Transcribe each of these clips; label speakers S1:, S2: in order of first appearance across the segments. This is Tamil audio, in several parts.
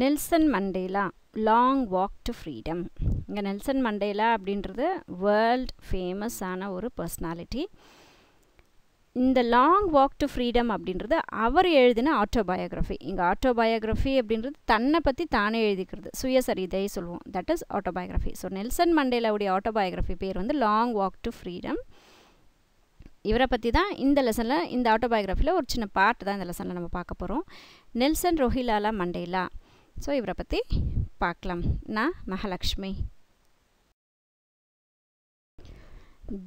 S1: Nelson Mandela long walk to freedom இங்கே நெல்சன் மண்டேலா அப்படின்றது வேர்ல்ட் ஃபேமஸான ஒரு பர்சனாலிட்டி இந்த லாங் வாக் டு ஃப்ரீடம் அப்படின்றது அவர் எழுதின ஆட்டோபயோகிராஃபி இங்கே ஆட்டோபயோகிராஃபி அப்படின்றது தன்னை பற்றி தானே எழுதிக்கிறது சுயசரிதை சொல்லுவோம் that is autobiography so Nelson மண்டேலாவுடைய ஆட்டோபயோகிராஃபி பேர் வந்து லாங் வாக் டு ஃப்ரீடம் இவரை பற்றி தான் இந்த லெசனில் இந்த ஆட்டோபயோகிராஃபியில் ஒரு சின்ன பாட்டு தான் இந்த லெசனில் நம்ம பார்க்க போகிறோம் நெல்சன் ரோஹிலாலா மண்டேலா ஸோ இவரை பற்றி பார்க்கலாம் நான் Mahalakshmi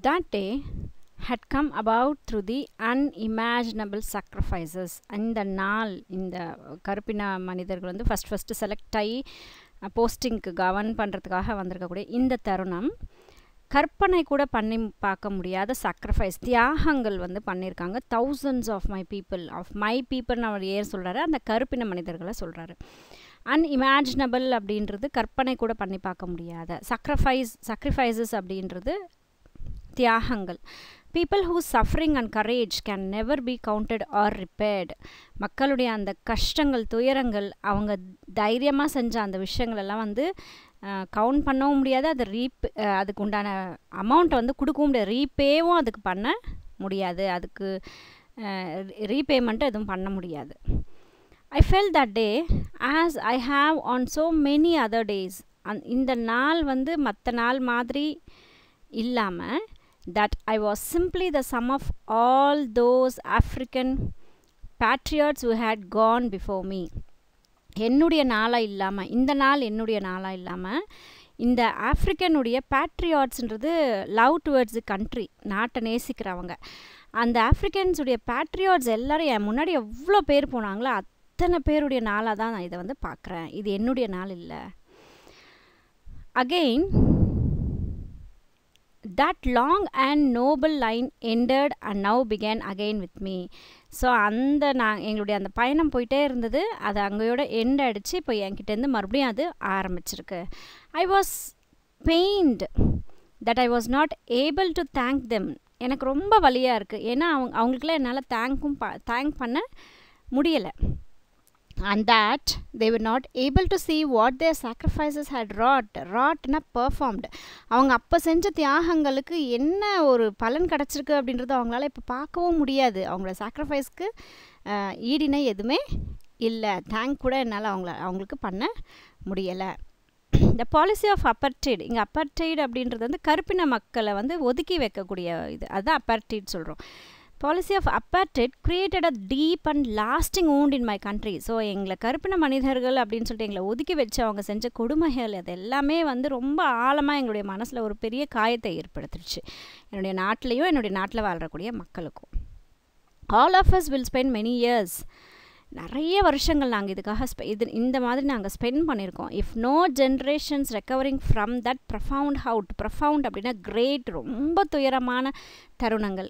S1: That day had come about through the unimaginable sacrifices. இந்த நாள் இந்த கருப்பின மனிதர்கள் வந்து ஃபஸ்ட் ஃபஸ்ட்டு செலக்ட் ஆகி போஸ்டிங்க்கு கவர்ன் பண்ணுறதுக்காக வந்திருக்கக்கூடிய இந்த தருணம் கற்பனை கூட பண்ணி பார்க்க முடியாத சாக்ரிஃபைஸ் தியாகங்கள் வந்து பண்ணியிருக்காங்க thousands of my people of my பீப்புள்னு அவர் ஏன் சொல்கிறாரு அந்த கருப்பின மனிதர்களை சொல்கிறாரு அன்இமேஜினபிள் அப்படின்றது கற்பனை கூட பண்ணி பார்க்க முடியாத சக்ரிஃபைஸ் சக்ரிஃபைசஸ் அப்படின்றது தியாகங்கள் people who suffering and courage can never be counted or repaid மக்களுடைய அந்த கஷ்டங்கள் துயரங்கள் அவங்க தைரியமாக செஞ்ச அந்த விஷயங்கள் எல்லாம் வந்து கவுண்ட் பண்ணவும் முடியாது அது ரீப் அதுக்கு உண்டான அமௌண்ட்டை வந்து கொடுக்கவும் முடியாது ரீபேவும் அதுக்கு பண்ண முடியாது அதுக்கு ரீபேமெண்ட்டு எதுவும் பண்ண முடியாது felt that day as I have on so many other days and இந்த நாள் வந்து மற்ற நாள் மாதிரி இல்லாமல் that I was simply the sum of all those African patriots who had gone before me என்னுடைய நாளாக இல்லாமல் இந்த நாள் என்னுடைய நாளாக இல்லாமல் இந்த ஆஃப்ரிக்கனுடைய பேட்ரியாட்ஸுன்றது லவ் டுவர்ட்ஸ் கண்ட்ரி நாட்டை நேசிக்கிறவங்க அந்த ஆஃப்ரிக்கன்ஸுடைய பேட்ரியாட்ஸ் எல்லோரும் என் முன்னாடி எவ்வளோ பேர் போனாங்களோ அத்தனை பேருடைய நாளாக தான் நான் இதை வந்து பார்க்குறேன் இது என்னுடைய நாள் இல்லை again that long and noble line ended and now began again with me so அந்த நான் எங்களுடைய அந்த பயணம் போயிட்டே இருந்தது அது அங்கேயோட எண்ட் அடித்து இப்போ என்கிட்டேருந்து மறுபடியும் அது ஆரம்பிச்சிருக்கு I was pained that I was not able to thank them எனக்கு ரொம்ப வழியாக இருக்குது ஏன்னா அவங்க அவங்களுக்குலாம் என்னால் தேங்க்கும் ப தேங்க் பண்ண முடியலை and that they were not able to see what their sacrifices had wrought wroughtனா performed அவங்க அப்போ செஞ்ச தியாகங்களுக்கு என்ன ஒரு பலன் கிடச்சிருக்கு அப்படின்றத அவங்களால இப்போ பார்க்கவும் முடியாது அவங்கள சாக்ரிஃபைஸ்க்கு ஈடினை எதுவுமே இல்லை தேங்க் கூட என்னால் அவங்கள அவங்களுக்கு பண்ண முடியலை இந்த பாலிசி ஆஃப் அப்பர்டைட் இங்கே அப்பர்டைட் அப்படின்றது வந்து கருப்பின மக்களை வந்து ஒதுக்கி வைக்கக்கூடிய இது அதுதான் அப்பர்டைட் சொல்கிறோம் policy of apartheid created a deep and lasting wound in my country so எங்களை கருப்பின மனிதர்கள் அப்படின்னு சொல்லிட்டு எங்களை ஒதுக்கி வச்சு அவங்க செஞ்ச கொடுமைகள் அது எல்லாமே வந்து ரொம்ப ஆழமாக எங்களுடைய மனசில் ஒரு பெரிய காயத்தை ஏற்படுத்திடுச்சு என்னுடைய நாட்டிலையும் என்னுடைய நாட்டில் வாழக்கூடிய மக்களுக்கும் all of us will spend many years நிறைய வருஷங்கள் நாங்கள் இதுக்காக ஸ்பெ இது இந்த மாதிரி நாங்கள் ஸ்பெண்ட் பண்ணியிருக்கோம் if not generations recovering from that profound hurt profound அப்படின்னா கிரேட் ரொம்ப துயரமான தருணங்கள்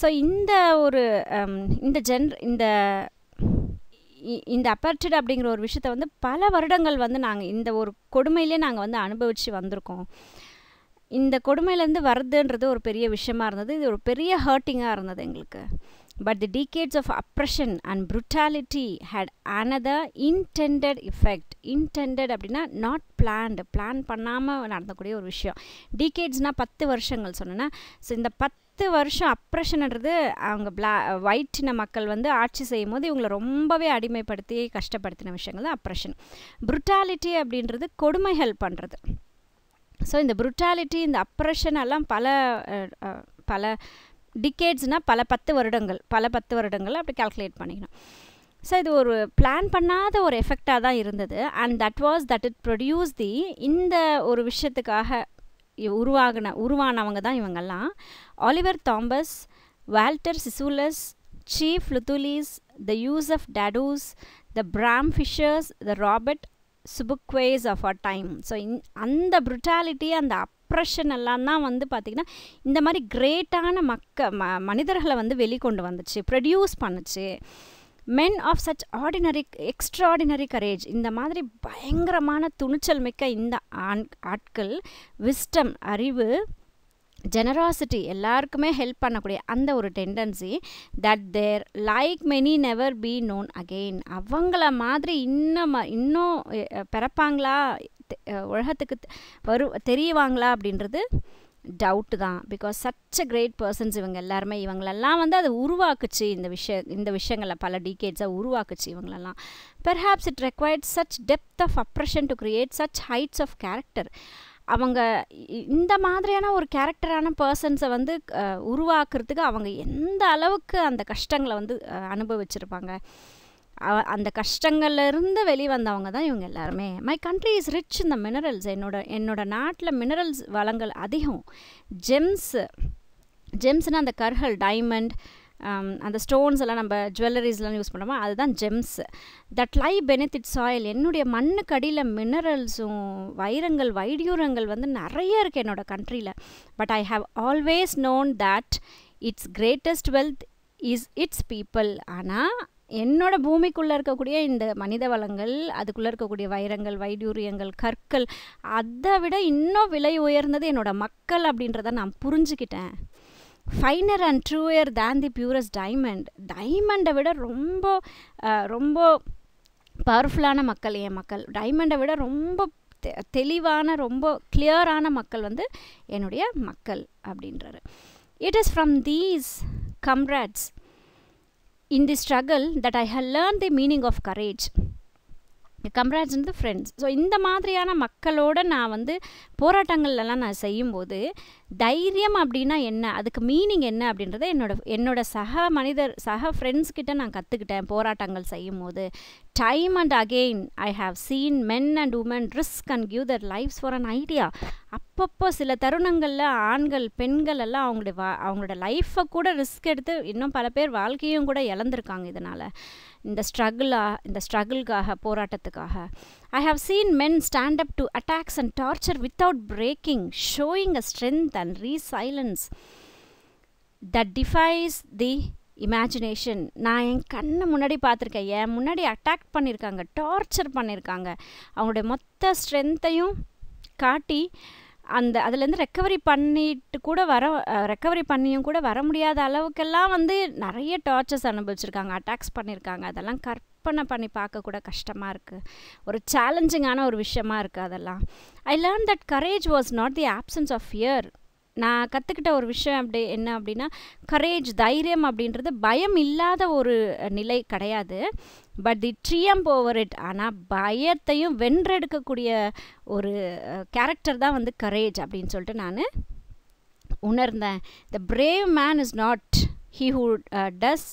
S1: ஸோ இந்த ஒரு um, இந்த ஜென் இந்த இந்த அப்பர்டட் அப்படிங்கிற ஒரு விஷயத்த வந்து பல வருடங்கள் வந்து நாங்கள் இந்த ஒரு கொடுமையிலே நாங்கள் வந்து அனுபவித்து வந்திருக்கோம் இந்த கொடுமையிலேருந்து வருதுன்றது ஒரு பெரிய விஷயமா இருந்தது இது ஒரு பெரிய ஹர்ட்டிங்காக இருந்தது எங்களுக்கு but the decades of oppression and brutality had another intended effect intended அப்படின்னா நாட் பிளான்டு பிளான் பண்ணாமல் நடந்தக்கூடிய ஒரு விஷயம் டீகேட்ஸ்னால் பத்து வருஷங்கள் சொன்னேன்னா ஸோ இந்த பத்து பத்து வருஷம் அப்ரஷன்ன்றது அவங்க பிளா ஒயிட்டின மக்கள் வந்து ஆட்சி செய்யும் போது இவங்களை ரொம்பவே அடிமைப்படுத்தி கஷ்டப்படுத்தின விஷயங்கள் தான் அப்ரஷன் புருட்டாலிட்டி அப்படின்றது கொடுமைகள் பண்ணுறது ஸோ இந்த புருட்டாலிட்டி இந்த அப்ரஷன் எல்லாம் பல பல டிகேட்ஸ்னால் பல பத்து வருடங்கள் பல பத்து வருடங்கள் அப்படி கால்குலேட் பண்ணிக்கணும் ஸோ இது ஒரு பிளான் பண்ணாத ஒரு எஃபெக்டாக தான் இருந்தது and that was that it produce the இந்த ஒரு விஷயத்துக்காக உருவாகின உருவானவங்க தான் இவங்கெல்லாம் Oliver Tambos Walter Sisulus Chief Luthulis the Yusuf Dadoos the Bram Fischers the Robert Sobukwes of a time so இந் அந்த புருட்டாலிட்டி அந்த அப்ரெஷன் எல்லாம் தான் வந்து பார்த்திங்கன்னா இந்த மாதிரி கிரேட்டான மக்க ம மனிதர்களை வந்து வெளிக்கொண்டு வந்துச்சு ப்ரொடியூஸ் பண்ணுச்சு men of such ordinary extraordinary courage இந்த மாதிரி பயங்கரமான துணிச்சல் மிக்க இந்த ஆண் ஆட்கள் விஸ்டம் அறிவு ஜெனராசிட்டி எல்லாருக்குமே ஹெல்ப் பண்ணக்கூடிய அந்த ஒரு tendency that their like many never be known again அவங்கள மாதிரி இன்னும் இன்னும் பிறப்பாங்களா உலகத்துக்கு வரு தெரியுவாங்களா அப்படின்றது டவுட்டு தான் because such a great persons இவங்க எல்லாருமே இவங்களெல்லாம் வந்து அது உருவாக்குச்சு இந்த விஷய இந்த விஷயங்களை பல டீகேட்ஸாக உருவாக்குச்சு இவங்களெல்லாம் perhaps it required such depth of oppression to create such heights of character அவங்க இந்த மாதிரியான ஒரு கேரக்டரான பர்சன்ஸை வந்து உருவாக்குறதுக்கு அவங்க எந்த அளவுக்கு அந்த கஷ்டங்களை வந்து அனுபவிச்சிருப்பாங்க அந்த கஷ்டங்கள்லேருந்து வெளிவந்தவங்க தான் இவங்க எல்லாருமே மை கண்ட்ரி இஸ் ரிச் இந்த மினரல்ஸ் என்னோட என்னோட நாட்டில் மினரல்ஸ் வளங்கள் அதிகம் ஜெம்ஸு ஜெம்ஸ்னால் அந்த கற்கள் டைமண்ட் um, அந்த ஸ்டோன்ஸ் எல்லாம் நம்ம ஜுவல்லரிஸ்லாம் யூஸ் பண்ணுறோமோ அதுதான் gems that lie beneath soil என்னுடைய மண்ணுக்கு அடியில் மினரல்ஸும் வைரங்கள் வைடியூரங்கள் வந்து நிறைய இருக்குது என்னோடய கண்ட்ரியில் but I have always known that its greatest wealth is its people ஆனால் என்னோட பூமிக்குள்ளே இருக்கக்கூடிய இந்த மனித வளங்கள் அதுக்குள்ளே இருக்கக்கூடிய வைரங்கள் வைடூரியங்கள் கற்கள் அதை விட இன்னும் விலை உயர்ந்தது என்னோட மக்கள் அப்படின்றத நான் புரிஞ்சுக்கிட்டேன் finer and truer than the purest diamond டைமண்டை விட ரொம்ப ரொம்ப பவர்ஃபுல்லான மக்கள் என் மக்கள் டைமண்டை விட ரொம்ப தெளிவான ரொம்ப கிளியரான மக்கள் வந்து என்னுடைய மக்கள் அப்படின்றாரு it is from these comrades in the struggle that I had learned the meaning of courage. Comrades இந்த ஃப்ரெண்ட்ஸ் ஸோ இந்த மாதிரியான மக்களோட நான் வந்து போராட்டங்கள்லாம் நான் செய்யும்போது தைரியம் அப்படின்னா என்ன அதுக்கு மீனிங் என்ன அப்படின்றத என்னோட என்னோட சக மனிதர் சக ஃப்ரெண்ட்ஸ்கிட்ட நான் கற்றுக்கிட்டேன் போராட்டங்கள் செய்யும் போது time and again I have seen men and women risk and give their lives for an idea அப்பப்போ சில தருணங்களில் ஆண்கள் பெண்கள் எல்லாம் அவங்களுடைய வா அவங்களோட லைஃப்பை கூட ரிஸ்க் எடுத்து இன்னும் பல பேர் வாழ்க்கையும் கூட இழந்திருக்காங்க இதனால் இந்த ஸ்ட்ரகிளாக இந்த ஸ்ட்ரகிள்காக போராட்டத்துக்காக I have seen men stand up to attacks and torture without breaking showing a strength and resilience that defies the imagination நான் என் கண்ணை முன்னாடி பார்த்துருக்கேன் என் முன்னாடி அட்டாக் பண்ணியிருக்காங்க டார்ச்சர் பண்ணியிருக்காங்க அவங்களுடைய மொத்த ஸ்ட்ரென்த்தையும் காட்டி அந்த அதுலேருந்து ரெக்கவரி பண்ணிட்டு கூட வர ரெக்கவரி பண்ணியும் கூட வர முடியாத அளவுக்கெல்லாம் வந்து நிறைய டார்ச்சர்ஸ் அனுபவிச்சிருக்காங்க அட்டாக்ஸ் பண்ணியிருக்காங்க அதெல்லாம் கற்பனை பண்ணி பார்க்க கூட கஷ்டமாக இருக்குது ஒரு சேலஞ்சிங்கான ஒரு விஷயமா இருக்குது அதெல்லாம் I learn that courage was not the absence of fear நான் கற்றுக்கிட்ட ஒரு விஷயம் அப்படி என்ன அப்படின்னா கரேஜ் தைரியம் அப்படின்றது பயம் இல்லாத ஒரு நிலை கிடையாது but the triumph over it ஆனால் பயத்தையும் வென்றெடுக்கக்கூடிய ஒரு கேரக்டர் தான் வந்து கரேஜ் அப்படின்னு சொல்லிட்டு நான் உணர்ந்தேன் the brave man is not he who does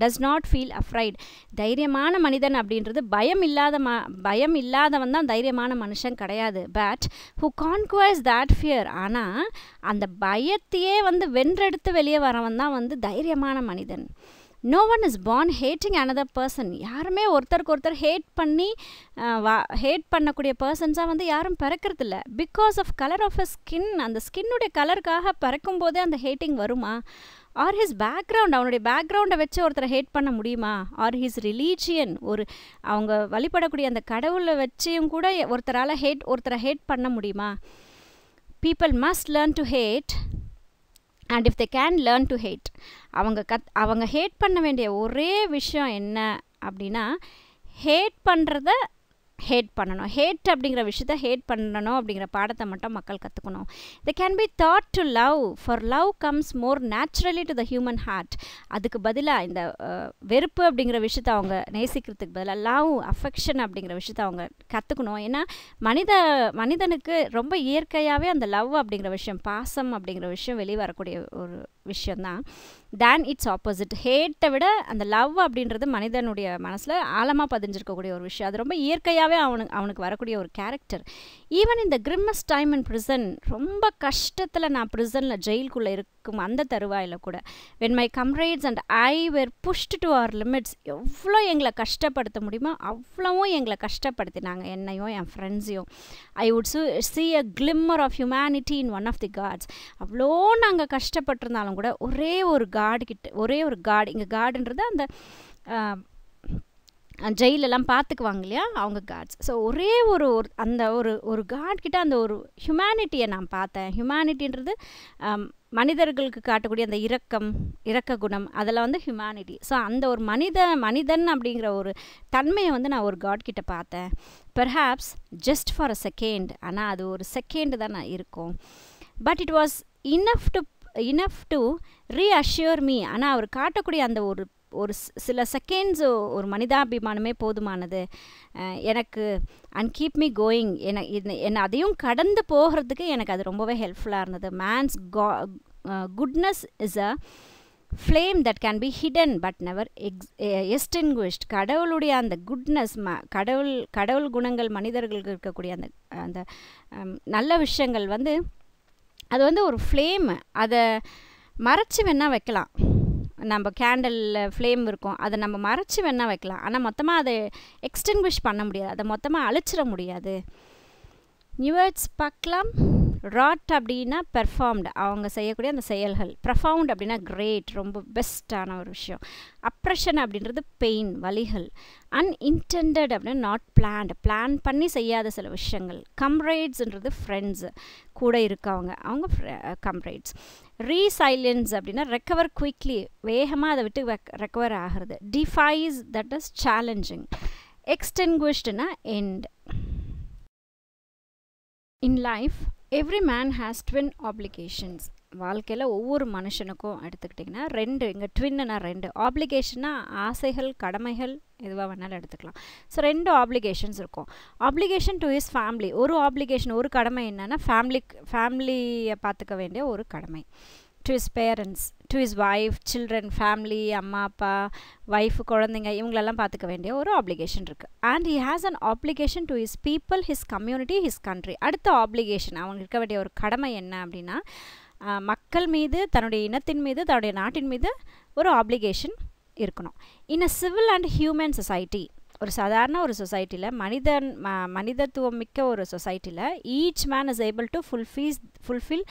S1: does not feel afraid தைரியமான மனிதன் அப்படின்றது பயம் இல்லாத ம பயம் இல்லாதவன் தான் தைரியமான மனுஷன் கிடையாது but who conquers that fear ஆனால் அந்த பயத்தையே வந்து வென்றெடுத்து வெளியே வரவன் தான் வந்து தைரியமான மனிதன் no one is born hating another person யாருமே ஒருத்தருக்கு ஒருத்தர் ஹேட் பண்ணி வா ஹேட் பண்ணக்கூடிய பர்சன்ஸாக வந்து யாரும் இல்லை because of colour of a skin அந்த ஸ்கின்னுடைய கலருக்காக பிறக்கும் போதே அந்த ஹேட்டிங் வருமா ஆர் ஹிஸ் பேக்ரவுண்ட் அவனுடைய பேக்ரவுண்டை வச்சு ஒருத்தரை ஹேட் பண்ண முடியுமா ஆர் ஹிஸ் ரிலீஜியன் ஒரு அவங்க வழிபடக்கூடிய அந்த கடவுளை வச்சையும் கூட ஒருத்தரால் ஹேட் ஒருத்தரை ஹேட் பண்ண முடியுமா people must learn to hate and if they can learn to hate அவங்க கத் அவங்க ஹேட் பண்ண வேண்டிய ஒரே விஷயம் என்ன அப்படின்னா ஹேட் பண்ணுறத ஹேட் பண்ணணும் ஹேட் அப்படிங்கிற விஷயத்த ஹேட் பண்ணணும் அப்படிங்கிற பாடத்தை மட்டும் மக்கள் கற்றுக்கணும் they can be taught to love for love comes more naturally to the human heart அதுக்கு பதிலாக இந்த வெறுப்பு அப்படிங்கிற விஷயத்த அவங்க நேசிக்கிறதுக்கு பதிலாக லவ் அஃபெக்ஷன் அப்படிங்கிற விஷயத்த அவங்க கற்றுக்கணும் ஏன்னா மனித மனிதனுக்கு ரொம்ப இயற்கையாகவே அந்த லவ் அப்படிங்கிற விஷயம் பாசம் அப்படிங்கிற விஷயம் வெளிவரக்கூடிய வரக்கூடிய ஒரு விஷயந்தான் தேன் இட்ஸ் ஆப்போசிட் ஹேட்டை விட அந்த லவ் அப்படின்றது மனிதனுடைய மனசில் ஆழமாக பதிஞ்சிருக்கக்கூடிய ஒரு விஷயம் அது ரொம்ப இயற்கையாகவே அவனுக்கு அவனுக்கு வரக்கூடிய ஒரு கேரக்டர் ஈவன் இந்த கிரிம்மஸ் டைம் இன் ப்ரிசன் ரொம்ப கஷ்டத்தில் நான் ப்ரிசனில் ஜெயிலுக்குள்ளே இருக்கும் அந்த தருவாயில் கூட when my comrades and I were pushed to our limits எவ்வளோ எங்களை கஷ்டப்படுத்த முடியுமோ அவ்வளவும் எங்களை கஷ்டப்படுத்தினாங்க என்னையும் என் ஃப்ரெண்ட்ஸையும் I would see a glimmer of humanity in one of the guards அவ்வளோ நாங்கள் கஷ்டப்பட்டிருந்தாலும் கூட ஒரே ஒரு காடு கிட்ட ஒரே ஒரு காடு இங்கே காடுன்றது அந்த ஜெயிலெல்லாம் பார்த்துக்குவாங்க இல்லையா அவங்க காட்ஸ் ஸோ ஒரே ஒரு ஒரு அந்த ஒரு ஒரு காட்கிட்ட அந்த ஒரு ஹியூமனிட்டியை நான் பார்த்தேன் ஹியூமனிட்டின்றது மனிதர்களுக்கு காட்டக்கூடிய அந்த இரக்கம் இரக்க குணம் அதில் வந்து ஹியூமனிட்டி ஸோ அந்த ஒரு மனித மனிதன் அப்படிங்கிற ஒரு தன்மையை வந்து நான் ஒரு காட் கிட்ட பார்த்தேன் perhaps just for a second ஆனால் அது ஒரு செகண்ட் தான் நான் இருக்கும் but it was enough to enough to reassure me ஆனால் அவர் காட்டக்கூடிய அந்த ஒரு ஒரு சில செகண்ட்ஸ் ஒரு மனிதாபிமானமே போதுமானது எனக்கு அண்ட் கீப் மீ கோயிங் என்னை என்னை அதையும் கடந்து போகிறதுக்கு எனக்கு அது ரொம்பவே ஹெல்ப்ஃபுல்லாக இருந்தது மேன்ஸ் கா goodness is a flame that can be hidden but never extinguished கடவுளுடைய அந்த குட்னஸ் ம கடவுள் கடவுள் குணங்கள் மனிதர்களுக்கு இருக்கக்கூடிய அந்த அந்த நல்ல விஷயங்கள் வந்து அது வந்து ஒரு ஃப்ளேமு அதை மறைச்சி வேணால் வைக்கலாம் நம்ம கேண்டலில் ஃப்ளேம் இருக்கும் அதை நம்ம மறைச்சி வேணால் வைக்கலாம் ஆனால் மொத்தமாக அதை எக்ஸ்டிங்விஷ் பண்ண முடியாது அதை மொத்தமாக அழிச்சிட முடியாது நியூவேர்ட்ஸ் பார்க்கலாம் ராட் அப்படின்னா பெர்ஃபார்ம்டு அவங்க செய்யக்கூடிய அந்த செயல்கள் ப்ரஃபவுண்ட் அப்படின்னா கிரேட் ரொம்ப பெஸ்ட்டான ஒரு விஷயம் அப்ரெஷன் அப்படின்றது பெயின் வலிகள் அன்இன்டெண்டட் அப்படின்னா நாட் பிளான்டு பிளான் பண்ணி செய்யாத சில விஷயங்கள் கம்ரேட்ஸ்ன்றது ஃப்ரெண்ட்ஸு கூட இருக்கவங்க அவங்க கம்ரேட்ஸ் ரீசைலன்ஸ் அப்படின்னா ரெக்கவர் குயிக்லி வேகமாக அதை விட்டு ரெக்கவர் ஆகிறது டிஃபைஸ் தட் இஸ் சேலஞ்சிங் எக்ஸ்டென்குஷ்டுனா end in life every man has twin obligations வாழ்க்கையில் ஒவ்வொரு மனுஷனுக்கும் எடுத்துக்கிட்டிங்கன்னா ரெண்டு இங்கே ட்வின்னுனா ரெண்டு ஆப்ளிகேஷன்னா ஆசைகள் கடமைகள் எதுவாக வேணாலும் எடுத்துக்கலாம் ஸோ ரெண்டு ஆப்ளிகேஷன்ஸ் இருக்கும் ஆப்ளிகேஷன் டு ஹிஸ் ஃபேமிலி ஒரு ஆப்ளிகேஷன் ஒரு கடமை என்னென்னா ஃபேமிலி ஃபேமிலியை பார்த்துக்க வேண்டிய ஒரு கடமை to his parents to his wife children family அம்மா அப்பா ஒய்ஃப் குழந்தைங்க இவங்களெல்லாம் பார்த்துக்க வேண்டிய ஒரு ஆப்ளிகேஷன் இருக்குது and he has an obligation to his people his community his country அடுத்த ஆப்ளிகேஷன் அவங்க இருக்க வேண்டிய ஒரு கடமை என்ன அப்படின்னா மக்கள் மீது தன்னுடைய இனத்தின் மீது தன்னுடைய நாட்டின் மீது ஒரு ஆப்ளிகேஷன் இருக்கணும் in a civil and human society ஒரு சாதாரண ஒரு சொசைட்டியில் மனிதன் ம மனிதத்துவம் மிக்க ஒரு சொசைட்டியில் each man is able to fulfils fulfil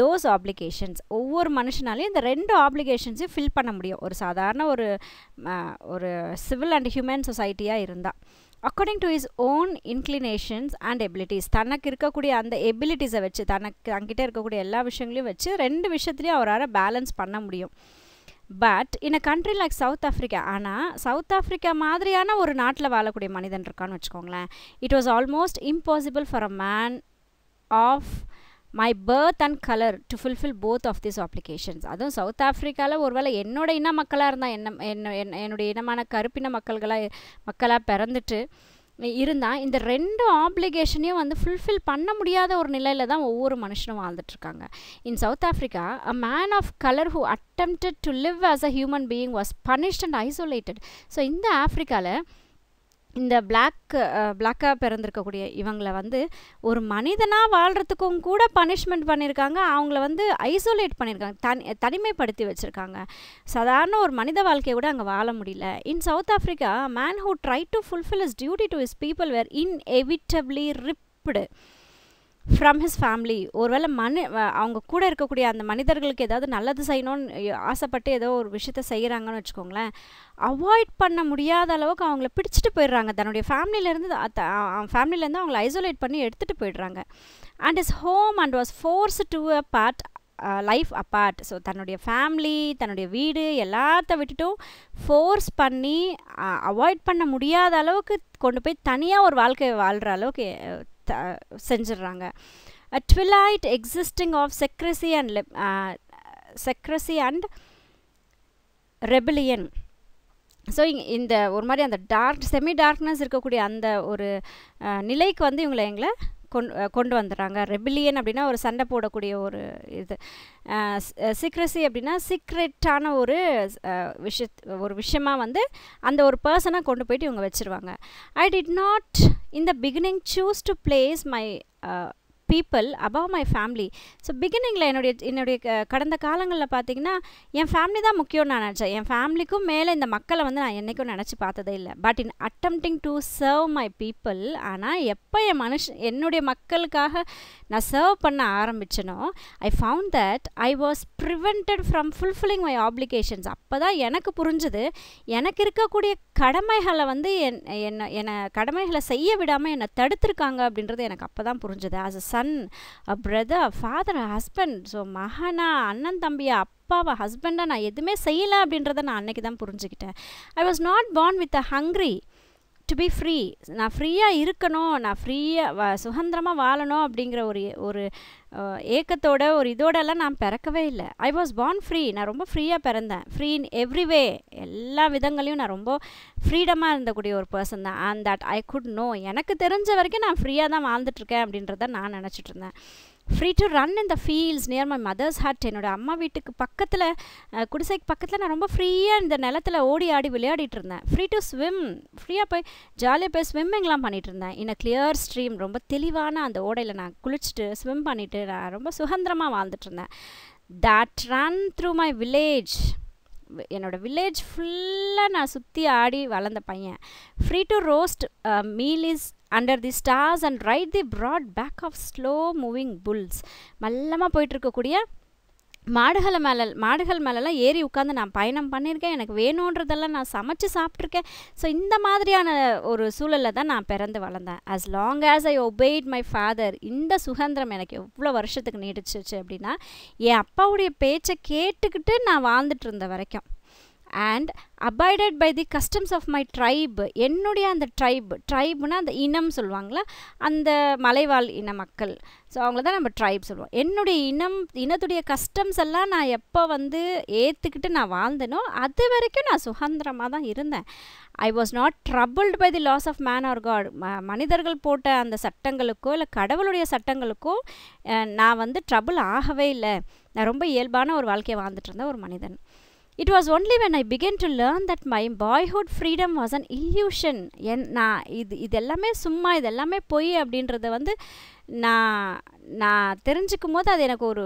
S1: those obligations ஒவ்வொரு மனுஷனாலையும் இந்த ரெண்டு ஆப்ளிகேஷன்ஸையும் ஃபில் பண்ண முடியும் ஒரு சாதாரண ஒரு ஒரு சிவில் அண்ட் ஹியூமன் சொசைட்டியாக இருந்தால் according to his own inclinations and abilities தனக்கு இருக்கக்கூடிய அந்த எபிலிட்டிஸை வச்சு தனக்கு தங்கிட்டே இருக்கக்கூடிய எல்லா விஷயங்களையும் வச்சு ரெண்டு விஷயத்துலையும் அவரால் பேலன்ஸ் பண்ண முடியும் but in a country like South Africa ஆனால் சவுத் ஆஃப்ரிக்கா மாதிரியான ஒரு நாட்டில் வாழக்கூடிய மனிதன் இருக்கான்னு வச்சுக்கோங்களேன் it was almost impossible for a man of my birth and colour to fulfil both of these obligations அதுவும் சவுத் ஆஃப்ரிக்காவில் ஒருவேளை என்னோட இன மக்களாக இருந்தால் என்ன என்ன என்னுடைய இனமான கருப்பின மக்கள்களாக மக்களாக பிறந்துட்டு இருந்தால் இந்த ரெண்டு ஆப்ளிகேஷனையும் வந்து ஃபுல்ஃபில் பண்ண முடியாத ஒரு நிலையில் தான் ஒவ்வொரு மனுஷனும் வாழ்ந்துட்டுருக்காங்க in South Africa a man of colour who attempted to live as a human being was punished and isolated so இந்த ஆஃப்ரிக்காவில் இந்த பிளாக் பிளாக்காக பிறந்திருக்கக்கூடிய இவங்களை வந்து ஒரு மனிதனாக வாழ்கிறதுக்கும் கூட பனிஷ்மெண்ட் பண்ணியிருக்காங்க அவங்கள வந்து ஐசோலேட் பண்ணியிருக்காங்க தனி தனிமைப்படுத்தி வச்சுருக்காங்க சாதாரண ஒரு மனித வாழ்க்கையை கூட அங்கே வாழ முடியல in South Africa man who try to fulfil his duty to his people were inevitably ripped from his family ஒருவேளை மனு அவங்க கூட இருக்கக்கூடிய அந்த மனிதர்களுக்கு ஏதாவது நல்லது செய்யணும்னு ஆசைப்பட்டு ஏதோ ஒரு விஷயத்த செய்கிறாங்கன்னு வச்சுக்கோங்களேன் அவாய்ட் பண்ண முடியாத அளவுக்கு அவங்கள பிடிச்சிட்டு போயிடுறாங்க தன்னுடைய ஃபேமிலியிலேருந்து ஃபேமிலியிலேருந்து அவங்கள ஐசோலேட் பண்ணி எடுத்துகிட்டு போயிடுறாங்க and his home and was forced to a part life apart so தன்னுடைய ஃபேமிலி தன்னுடைய வீடு எல்லாத்த விட்டுட்டும் ஃபோர்ஸ் பண்ணி அவாய்ட் பண்ண முடியாத அளவுக்கு கொண்டு போய் தனியாக ஒரு வாழ்க்கையை வாழ்கிற அளவுக்கு செஞ்சிடுறாங்க twilight existing of secrecy and secrecy and rebellion so இந்த ஒரு மாதிரி அந்த டார்க் செமி டார்க்னஸ் இருக்கக்கூடிய அந்த ஒரு uh, நிலைக்கு வந்து இவங்களை எங்களை கொண்டு வந்துடுறாங்க ரெபிலியன் அப்படின்னா ஒரு சண்டை போடக்கூடிய ஒரு இது சீக்ரஸி அப்படின்னா சீக்ரெட்டான ஒரு விஷய ஒரு விஷயமாக வந்து அந்த ஒரு பர்சனாக கொண்டு போயிட்டு இவங்க வச்சுருவாங்க I did not in the beginning choose to place my people above my family so பிகினிங்கில் என்னுடைய என்னுடைய கடந்த காலங்களில் பார்த்தீங்கன்னா என் ஃபேமிலி தான் முக்கியம் நான் நினச்சேன் என் ஃபேமிலிக்கும் மேலே இந்த மக்களை வந்து நான் என்றைக்கும் நினச்சி பார்த்ததே இல்லை but in attempting to serve my people ஆனால் எப்போ என் மனுஷன் என்னுடைய மக்களுக்காக நான் சர்வ் பண்ண ஆரம்பிச்சேனோ I found that I was prevented from fulfilling my applications அப்போ தான் எனக்கு புரிஞ்சுது எனக்கு இருக்கக்கூடிய கடமைகளை வந்து என் என்னை என்னை கடமைகளை செய்ய விடாமல் என்னை தடுத்துருக்காங்க அப்படின்றது எனக்கு அப்போ தான் புரிஞ்சுது as a son a brother father husband so மகனா அண்ணன் தம்பியா அப்பாவை ஹஸ்பண்டாக நான் எதுவுமே செய்யலை அப்படின்றத நான் அன்றைக்கி தான் புரிஞ்சுக்கிட்டேன் I was not born with a hungry to be free நான் ஃப்ரீயாக இருக்கணும் நான் ஃப்ரீயாக சுதந்திரமாக வாழணும் அப்படிங்கிற ஒரு ஒரு ஏக்கத்தோட ஒரு இதோடலாம் நான் பிறக்கவே இல்லை ஐ வாஸ் பார்ன் ஃப்ரீ நான் ரொம்ப ஃப்ரீயாக பிறந்தேன் ஃப்ரீ இன் எவ்ரிவே எல்லா விதங்களையும் நான் ரொம்ப ஃப்ரீடமாக இருந்தக்கூடிய ஒரு பர்சன் தான் and that I could know எனக்கு தெரிஞ்ச வரைக்கும் நான் ஃப்ரீயாக தான் வாழ்ந்துட்டுருக்கேன் அப்படின்றத நான் நினச்சிட்ருந்தேன் இருந்தேன் free to run in the fields near my mother's hut என்னோடய அம்மா வீட்டுக்கு பக்கத்தில் குடிசைக்கு பக்கத்தில் நான் ரொம்ப ஃப்ரீயாக இந்த நிலத்தில் ஓடி ஆடி விளையாடிட்டு இருந்தேன் ஃப்ரீ டு ஸ்விம் ஃப்ரீயாக போய் ஜாலியாக போய் ஸ்விம்மிங்லாம் பண்ணிகிட்டு இருந்தேன் இன் கிளியர் ஸ்ட்ரீம் ரொம்ப தெளிவான அந்த ஓடையில் நான் குளிச்சுட்டு ஸ்விம் பண்ணிவிட்டு நான் ரொம்ப சுதந்திரமாக வாழ்ந்துட்டு இருந்தேன் that ran through my village என்னோடய வில்லேஜ் ஃபுல்லாக நான் சுற்றி ஆடி வளர்ந்த பையன் free to roast mealies under the stars and ride the broad back of slow moving bulls மல்லமாக போயிட்டுருக்கக்கூடிய மாடுகளை மேலே மாடுகள் மேலெலாம் ஏறி உட்காந்து நான் பயணம் பண்ணியிருக்கேன் எனக்கு வேணுன்றதெல்லாம் நான் சமைச்சு சாப்பிட்ருக்கேன் ஸோ இந்த மாதிரியான ஒரு சூழலில் தான் நான் பிறந்து வளர்ந்தேன் as long as I obeyed my father இந்த சுதந்திரம் எனக்கு எவ்வளோ வருஷத்துக்கு நீடிச்சிச்சு அப்படின்னா என் அப்பாவுடைய பேச்சை கேட்டுக்கிட்டு நான் வாழ்ந்துட்டு இருந்த வரைக்கும் and abided by the customs of my tribe என்னுடைய அந்த ட்ரைப் ட்ரைப்னால் அந்த இனம் சொல்லுவாங்களா அந்த மலைவாழ் இன மக்கள் ஸோ அவங்கள தான் நம்ம ட்ரைப் சொல்லுவோம் என்னுடைய இனம் இனத்துடைய கஸ்டம்ஸ் எல்லாம் நான் எப்போ வந்து ஏற்றுக்கிட்டு நான் வாழ்ந்தேனோ அது வரைக்கும் நான் சுதந்திரமாக தான் இருந்தேன் I was not troubled by the laws of man or God மனிதர்கள் போட்ட அந்த சட்டங்களுக்கோ இல்லை கடவுளுடைய சட்டங்களுக்கோ நான் வந்து ட்ரபுள் ஆகவே இல்லை நான் ரொம்ப இயல்பான ஒரு வாழ்க்கையை வாழ்ந்துட்டு இருந்தேன் ஒரு மனிதன் it was only when I began to learn that my boyhood freedom was an illusion என் நான் இது இது எல்லாமே சும்மா இது எல்லாமே பொய் அப்படின்றத வந்து நான் நான் தெரிஞ்சுக்கும் போது அது எனக்கு ஒரு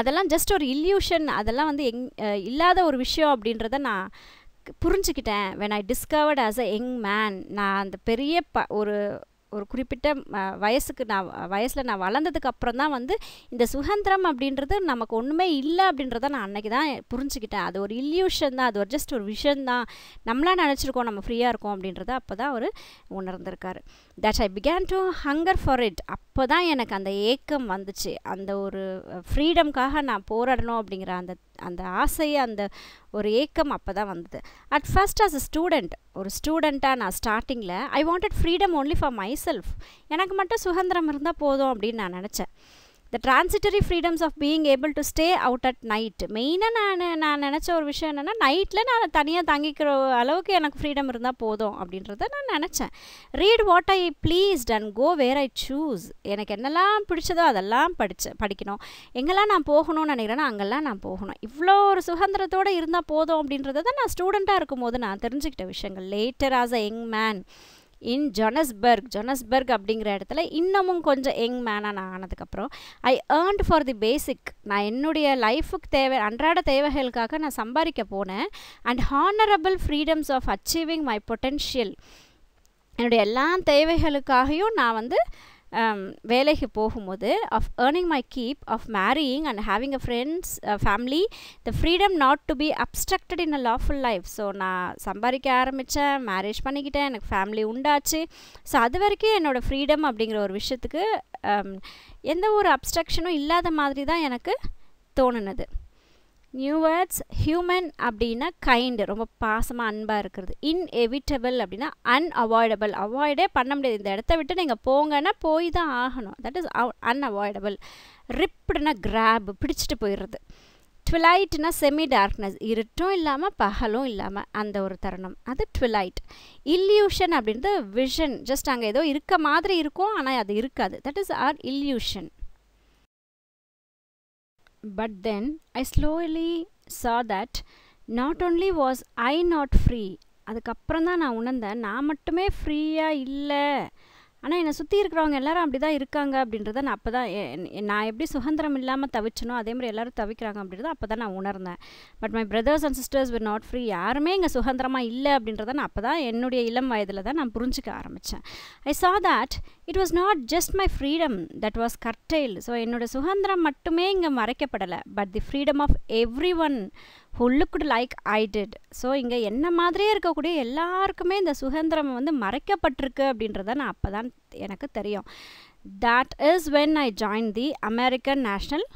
S1: அதெல்லாம் ஜஸ்ட் ஒரு இல்யூஷன் அதெல்லாம் வந்து எங் இல்லாத ஒரு விஷயம் அப்படின்றத நான் புரிஞ்சுக்கிட்டேன் when I discovered as a young man நான் அந்த பெரிய ப ஒரு ஒரு குறிப்பிட்ட வயசுக்கு நான் வயசில் நான் வளர்ந்ததுக்கு அப்புறம் தான் வந்து இந்த சுதந்திரம் அப்படின்றது நமக்கு ஒன்றுமே இல்லை அப்படின்றத நான் அன்றைக்கி தான் புரிஞ்சுக்கிட்டேன் அது ஒரு இல்யூஷன் தான் அது ஒரு ஜஸ்ட் ஒரு விஷன் தான் நம்மளாம் நினச்சிருக்கோம் நம்ம ஃப்ரீயாக இருக்கோம் அப்படின்றத அப்போ தான் அவர் உணர்ந்திருக்காரு that I began to hunger for it அப்போ தான் எனக்கு அந்த ஏக்கம் வந்துச்சு அந்த ஒரு ஃப்ரீடம்காக நான் போராடணும் அப்படிங்கிற அந்த அந்த ஆசையை அந்த ஒரு ஏக்கம் அப்போ தான் வந்தது at first as a student ஒரு ஸ்டூடெண்ட்டாக நான் ஸ்டார்டிங்கில் I wanted freedom only for myself எனக்கு மட்டும் சுதந்திரம் இருந்தால் போதும் அப்படின்னு நான் நினச்சேன் the transitory freedoms of being able to stay out at night மெயினாக நான் நான் நினச்ச ஒரு விஷயம் என்னென்னா நைட்டில் நான் தனியாக தங்கிக்கிற அளவுக்கு எனக்கு ஃப்ரீடம் இருந்தால் போதும் அப்படின்றத நான் நினச்சேன் read what I pleased and go where I chose எனக்கு என்னெல்லாம் பிடிச்சதோ அதெல்லாம் படித்தேன் படிக்கணும் எங்கெல்லாம் நான் போகணும்னு நினைக்கிறேன்னா அங்கெல்லாம் நான் போகணும் இவ்வளோ ஒரு சுதந்திரத்தோடு இருந்தால் போதும் அப்படின்றத தான் நான் ஸ்டூடெண்ட்டாக இருக்கும்போது நான் தெரிஞ்சுக்கிட்ட விஷயங்கள் later as a young man in Johannesburg Johannesburg அப்படிங்கிற இடத்துல இன்னமும் கொஞ்சம் யங் மேனாக நான் ஆனதுக்கப்புறம் ஐ ஏர்ன்ட் ஃபார் தி பேசிக் நான் என்னுடைய லைஃபுக்கு தேவை அன்றாட தேவைகளுக்காக நான் சம்பாதிக்க போனேன் and honourable freedoms of achieving my potential என்னுடைய எல்லா தேவைகளுக்காகவும் நான் வந்து Um, வேலைக்கு போகும்போது of earning my keep of marrying and having a friends family the freedom not to be obstructed in a lawful life so நான் சம்பாதிக்க ஆரம்பித்தேன் மேரேஜ் பண்ணிக்கிட்டேன் எனக்கு ஃபேமிலி உண்டாச்சு ஸோ அது வரைக்கும் என்னோடய ஃப்ரீடம் அப்படிங்கிற ஒரு விஷயத்துக்கு um, எந்த ஒரு அப்ஸ்ட்ரக்ஷனும் இல்லாத மாதிரி தான் எனக்கு தோணுனது நியூ வேர்ட்ஸ் ஹியூமன் அப்படின்னா கைண்டு ரொம்ப பாசமாக அன்பாக இருக்கிறது இன்எவிட்டபிள் அப்படின்னா அன்அவாய்டபிள் அவாய்டே பண்ண முடியாது இந்த இடத்த விட்டு நீங்கள் போங்கன்னா போய் தான் ஆகணும் தட் இஸ் அன்அவாய்டபிள் ரிப்டுனா கிராப் பிடிச்சிட்டு போயிடுறது ட்விலைட்னா செமி டார்க்னஸ் இருட்டும் இல்லாமல் பகலும் இல்லாமல் அந்த ஒரு தருணம் அது ட்விலைட் இல்யூஷன் அப்படின்றது விஷன் ஜஸ்ட் அங்கே ஏதோ இருக்க மாதிரி இருக்கும் ஆனால் அது இருக்காது that is our illusion but then I slowly saw that not only was I not free அதுக்கப்புறம் தான் நான் உணர்ந்தேன் நான் மட்டுமே ஃப்ரீயாக இல்லை ஆனால் என்னை சுற்றி இருக்கிறவங்க எல்லாரும் அப்படி தான் இருக்காங்க அப்படின்றத நான் அப்போ தான் நான் எப்படி சுதந்திரம் இல்லாமல் தவிச்சனோ அதே மாதிரி எல்லோரும் தவிக்கிறாங்க அப்படின்றத அப்போ தான் நான் உணர்ந்தேன் but my brothers and sisters were not free யாருமே இங்கே சுதந்திரமாக இல்லை அப்படின்றத நான் அப்போ தான் என்னுடைய இளம் வயதில் தான் நான் புரிஞ்சிக்க ஆரம்பித்தேன் I saw that it was not just my freedom that was curtailed so என்னோடய சுதந்திரம் மட்டுமே இங்கே மறைக்கப்படலை but the freedom of every one who looked like I did so இங்கே என்ன மாதிரியே இருக்கக்கூடிய எல்லாருக்குமே இந்த சுதந்திரம் வந்து மறைக்கப்பட்டிருக்கு அப்படின்றத நான் அப்போ தான் எனக்கு தெரியும் that is when I join the American National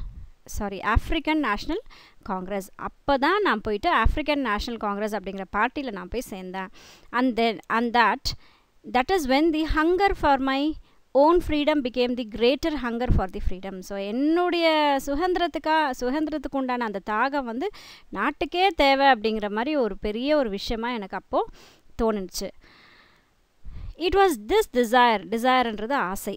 S1: sorry African National Congress அப்போ தான் நான் போயிட்டு ஆஃப்ரிக்கன் நேஷ்னல் காங்கிரஸ் அப்படிங்கிற பார்ட்டியில் நான் போய் சேர்ந்தேன் and then and that that is when the hunger for my own freedom became the greater hunger for the freedom so என்னுடைய சுதந்திரத்துக்காக சுதந்திரத்துக்கு உண்டான அந்த தாகம் வந்து நாட்டுக்கே தேவை அப்படிங்கிற மாதிரி ஒரு பெரிய ஒரு விஷயமா எனக்கு அப்போது தோணுச்சு இட் வாஸ் திஸ் டிசையர் டிசையர்ன்றது ஆசை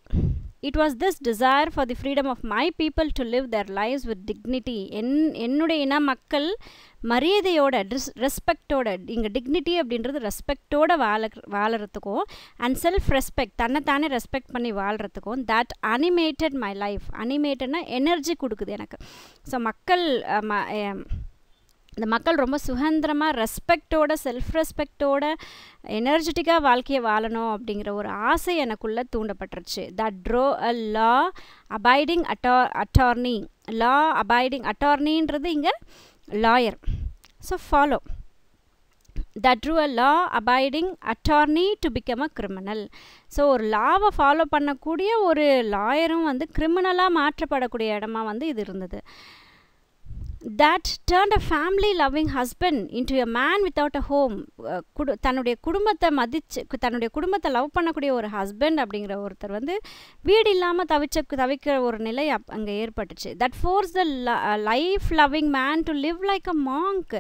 S1: it was this desire for the freedom of my people to live their life with dignity என் என்னுடைய இன மக்கள் மரியாதையோட டிஸ் ரெஸ்பெக்டோட இங்கே டிக்னிட்டி அப்படின்றது ரெஸ்பெக்டோட வாழ வாழறதுக்கும் அண்ட் செல்ஃப் ரெஸ்பெக்ட் தன்னைத்தானே ரெஸ்பெக்ட் பண்ணி வாழ்கிறதுக்கும் தட் அனிமேட்டட் மை லைஃப் அனிமேட்டட்னா எனர்ஜி கொடுக்குது எனக்கு ஸோ மக்கள் ம இந்த மக்கள் ரொம்ப சுதந்திரமாக ரெஸ்பெக்டோட செல்ஃப் ரெஸ்பெக்டோட எனர்ஜெட்டிக்காக வாழ்க்கையை வாழணும் அப்படிங்கிற ஒரு ஆசை எனக்குள்ளே தூண்டப்பட்டுருச்சு that drove a law abiding atta attorney law abiding அட்டார்னின்றது இங்கே lawyer. So follow that drew a law abiding attorney to become a criminal so ஒரு லாவை ஃபாலோ பண்ணக்கூடிய ஒரு லாயரும் வந்து கிரிமினலாக மாற்றப்படக்கூடிய இடமா வந்து இது இருந்தது turned a family loving husband husband into a man without a home குடு தன்னுடைய குடும்பத்தை மதிச்சு தன்னுடைய குடும்பத்தை லவ் பண்ணக்கூடிய ஒரு ஹஸ்பண்ட் அப்படிங்கிற ஒருத்தர் வந்து வீடு இல்லாமல் தவிச்ச தவிக்கிற ஒரு நிலை அப் அங்கே ஏற்பட்டுச்சு that forced the life loving man to live like a monk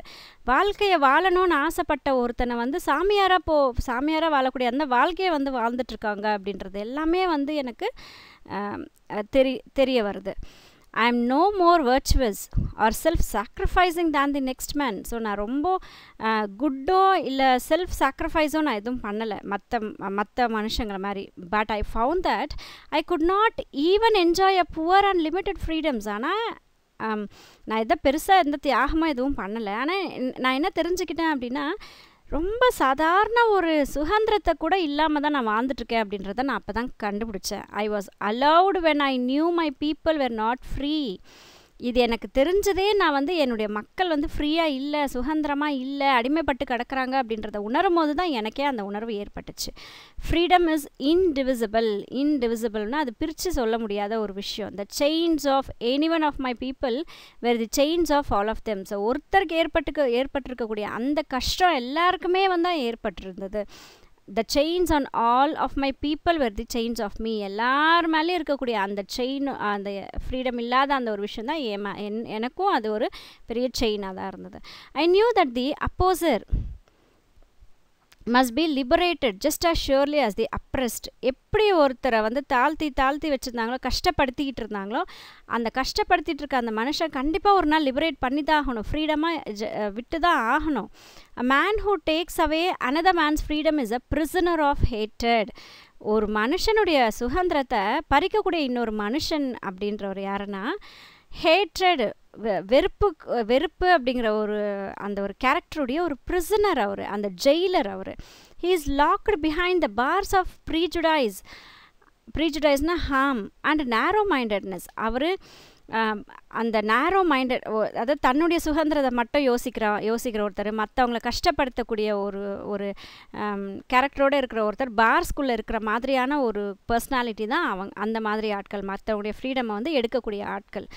S1: வாழ்க்கையை வாழணும்னு ஆசைப்பட்ட ஒருத்தனை வந்து சாமியாராக போ சாமியாராக வாழக்கூடிய அந்த வாழ்க்கையை வந்து வாழ்ந்துட்டுருக்காங்க அப்படின்றது எல்லாமே வந்து எனக்கு தெரி தெரிய வருது I am no more virtuous or self sacrificing than the next man so நான் ரொம்ப குட்டோ இல்லை செல்ஃப் சாக்ரிஃபைஸோ நான் எதுவும் பண்ணலை மற்ற மற்ற மனுஷங்களை மாதிரி but I found that I could not even enjoy a poor and limited freedoms ஆனால் நான் எதை பெருசாக எந்த தியாகமாக எதுவும் பண்ணலை ஆனால் நான் என்ன தெரிஞ்சுக்கிட்டேன் அப்படின்னா ரொம்ப சாதாரண ஒரு சுதந்திரத்தை கூட இல்லாமல் தான் நான் வாழ்ந்துட்டுருக்கேன் அப்படின்றத நான் அப்போ தான் கண்டுபிடிச்சேன் I was allowed when I knew my people were not free இது எனக்கு தெரிஞ்சதே நான் வந்து என்னுடைய மக்கள் வந்து ஃப்ரீயாக இல்லை சுதந்திரமாக இல்லை அடிமைப்பட்டு கிடக்கிறாங்க அப்படின்றத உணரும் போது தான் எனக்கே அந்த உணர்வு ஏற்பட்டுச்சு ஃப்ரீடம் இஸ் இன்டிவிசிபிள் இன்டிவிசிபிள்னா அது பிரித்து சொல்ல முடியாத ஒரு விஷயம் the chains of any one of my people were the chains of all of them so ஒருத்தருக்கு ஏற்பட்டுக்க ஏற்பட்டிருக்கக்கூடிய அந்த கஷ்டம் எல்லாருக்குமே வந்து ஏற்பட்டிருந்தது the chains on all of my people were the chains of me எல்லார் மேலேயும் இருக்கக்கூடிய அந்த செயின் அந்த ஃப்ரீடம் இல்லாத அந்த ஒரு விஷயம் தான் ஏமா என் எனக்கும் அது ஒரு பெரிய செயினாக தான் இருந்தது I knew that the oppressor must be liberated just as surely as the oppressed எப்படி ஒருத்தரை வந்து தாழ்த்தி தாழ்த்தி வச்சுருந்தாங்களோ கஷ்டப்படுத்திக்கிட்டு இருந்தாங்களோ அந்த கஷ்டப்படுத்திகிட்டு இருக்க அந்த மனுஷன் கண்டிப்பாக ஒரு நாள் லிபரேட் பண்ணி தான் ஆகணும் ஃப்ரீடமாக விட்டு தான் ஆகணும் a man who takes away another man's freedom is a prisoner of ஹேட்டட் ஒரு மனுஷனுடைய சுதந்திரத்தை பறிக்கக்கூடிய இன்னொரு மனுஷன் அப்படின்றவர் யாருன்னா ஹேட்ரடு வெறுப்பு வெறுப்பு அப்படிங்கிற ஒரு அந்த ஒரு கேரக்டருடைய ஒரு ப்ரிசனர் அவர் அந்த ஜெயிலர் அவர் he is locked behind the bars of prejudice ப்ரீஜுடைஸ்னால் ஹார்ம் அண்ட் நேரோ மைண்டட்னஸ் அவர் அந்த நேரோ மைண்டட் அதாவது தன்னுடைய சுதந்திரத்தை மட்டும் யோசிக்கிறான் யோசிக்கிற ஒருத்தர் மற்றவங்களை கஷ்டப்படுத்தக்கூடிய ஒரு ஒரு கேரக்டரோடு இருக்கிற ஒருத்தர் பார்ஸ்குள்ளே இருக்கிற மாதிரியான ஒரு பர்சனாலிட்டி தான் அவங்க அந்த மாதிரி ஆட்கள் மற்றவங்களுடைய ஃப்ரீடமை வந்து எடுக்கக்கூடிய ஆட்கள்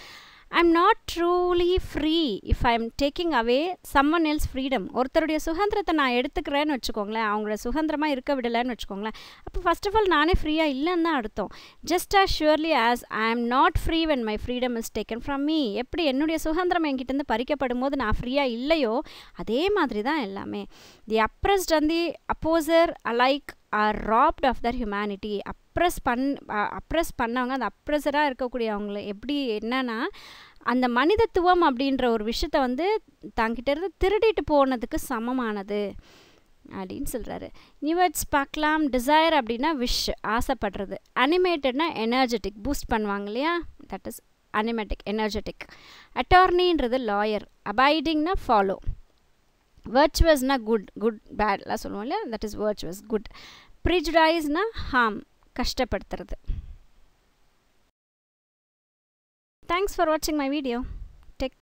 S1: am not truly free if I am taking away someone else freedom ஒருத்தருடைய சுதந்திரத்தை நான் எடுத்துக்கிறேன்னு வச்சுக்கோங்களேன் அவங்கள சுதந்திரமாக இருக்க விடலைன்னு வச்சுக்கோங்களேன் அப்போ ஃபஸ்ட் ஆஃப் ஆல் நானே ஃப்ரீயாக இல்லைன்னு தான் அர்த்தம் just as surely as I am not free when my freedom is taken from me எப்படி என்னுடைய சுதந்திரம் என்கிட்டருந்து பறிக்கப்படும் போது நான் ஃப்ரீயாக இல்லையோ அதே மாதிரி தான் எல்லாமே the oppressed and the oppressor alike are robbed of their humanity oppress பண் அப்ரஸ் பண்ணவங்க அந்த அப்ரஸராக அவங்கள எப்படி என்னென்னா அந்த மனிதத்துவம் அப்படின்ற ஒரு விஷயத்த வந்து தங்கிட்ட இருந்து திருடிட்டு போனதுக்கு சமமானது அப்படின்னு சொல்கிறாரு நியூவர்ட்ஸ் பார்க்கலாம் டிசையர் அப்படின்னா விஷ் ஆசைப்படுறது அனிமேட்டட்னா எனர்ஜெட்டிக் பூஸ்ட் பண்ணுவாங்க இல்லையா தட் இஸ் அனிமேட்டிக் எனர்ஜெட்டிக் அட்டார்னின்றது லாயர் அபைடிங்னா ஃபாலோ வேர்ச்சுவஸ்னால் குட் குட் பேட்லாம் சொல்லுவோம் இல்லையா தட் இஸ் வேர்ச்சுவஸ் குட் ப்ரிஜுடாய்ஸ்னா ஹார்ம் கஷ்டப்படுத்துறது தேங்க்ஸ் ஃபார் வாட்சிங் மை வீடியோ